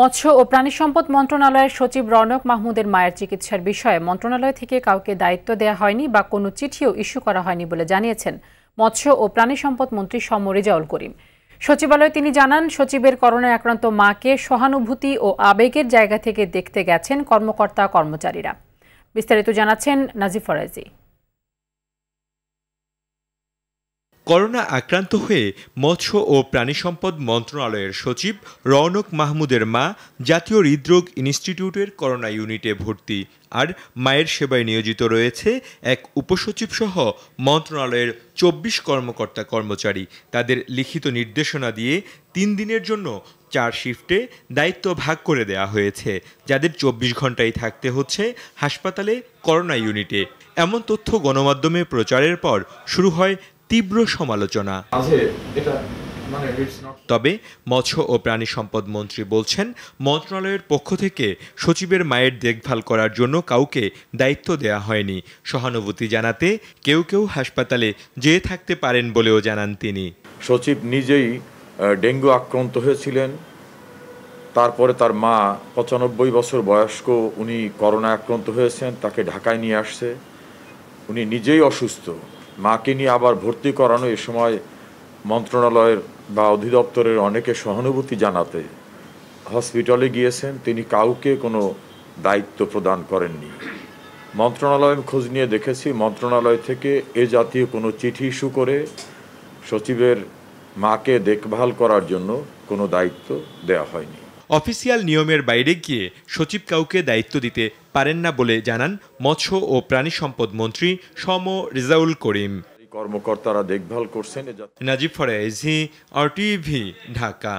মৎস্য ও প্রাণী সম্পদ মন্ত্রণালয়ের সচিব রনক মাহমুদের মায়ের চিকিৎসার বিষয়ে মন্ত্রণালয় থেকে কাউকে দায়িত্ব দেয়া হয়নি বা কোনো চিঠিও ইস্যু করা হয়নি বলে জানিয়েছেন মৎস্য ও প্রাণী সম্পদ মন্ত্রী সমরিজাউল করিম সচিবালয়ে তিনি জানান সচিবের করোনায় আক্রান্ত মাকে সহানুভূতি ও আবেগের জায়গা থেকে দেখতে গেছেন কর্মকর্তা কর্মচারীরা বিস্তারিত জানাচ্ছেন নাজিফরাজি ফরাজি করোনা আক্রান্ত হয়ে মৎস্য ও সম্পদ মন্ত্রণালয়ের সচিব রৌনক মাহমুদের মা জাতীয় হৃদরোগ ইনস্টিটিউটের করোনা ইউনিটে ভর্তি আর মায়ের সেবায় নিয়োজিত রয়েছে এক উপসচিব সহ মন্ত্রণালয়ের চব্বিশ কর্মকর্তা কর্মচারী তাদের লিখিত নির্দেশনা দিয়ে তিন দিনের জন্য চার শিফটে দায়িত্ব ভাগ করে দেয়া হয়েছে যাদের চব্বিশ ঘন্টায় থাকতে হচ্ছে হাসপাতালে করোনা ইউনিটে এমন তথ্য গণমাধ্যমে প্রচারের পর শুরু হয় তীব্র সমালোচনা মানে তবে মৎস্য ও প্রাণী সম্পদ মন্ত্রী বলছেন মন্ত্রণালয়ের পক্ষ থেকে সচিবের মায়ের দেখভাল করার জন্য কাউকে দায়িত্ব দেয়া হয়নি সহানুভূতি জানাতে কেউ কেউ হাসপাতালে যেয়ে থাকতে পারেন বলেও জানান তিনি সচিব নিজেই ডেঙ্গু আক্রান্ত হয়েছিলেন তারপরে তার মা পঁচানব্বই বছর বয়স্ক উনি করোনা আক্রান্ত হয়েছেন তাকে ঢাকায় নিয়ে আসছে উনি নিজেই অসুস্থ মাকে নিয়ে আবার ভর্তি করানো এ সময় মন্ত্রণালয়ের বা অধিদপ্তরের অনেকে সহানুভূতি জানাতে হসপিটালে গিয়েছেন তিনি কাউকে কোনো দায়িত্ব প্রদান করেননি মন্ত্রণালয়ে খোঁজ নিয়ে দেখেছি মন্ত্রণালয় থেকে এ জাতীয় কোনো চিঠি ইস্যু করে সচিবের মাকে দেখভাল করার জন্য কোনো দায়িত্ব দেয়া হয়নি অফিসিয়াল নিয়মের বাইরে গিয়ে সচিব কাউকে দায়িত্ব দিতে পারেন না বলে জানান মৎস্য ও প্রাণী সম্পদ মন্ত্রী সম রেজাউল করিম কর্মকর্তারা দেখভাল করছেন নাজিব ফরাইজি আর টিভি ঢাকা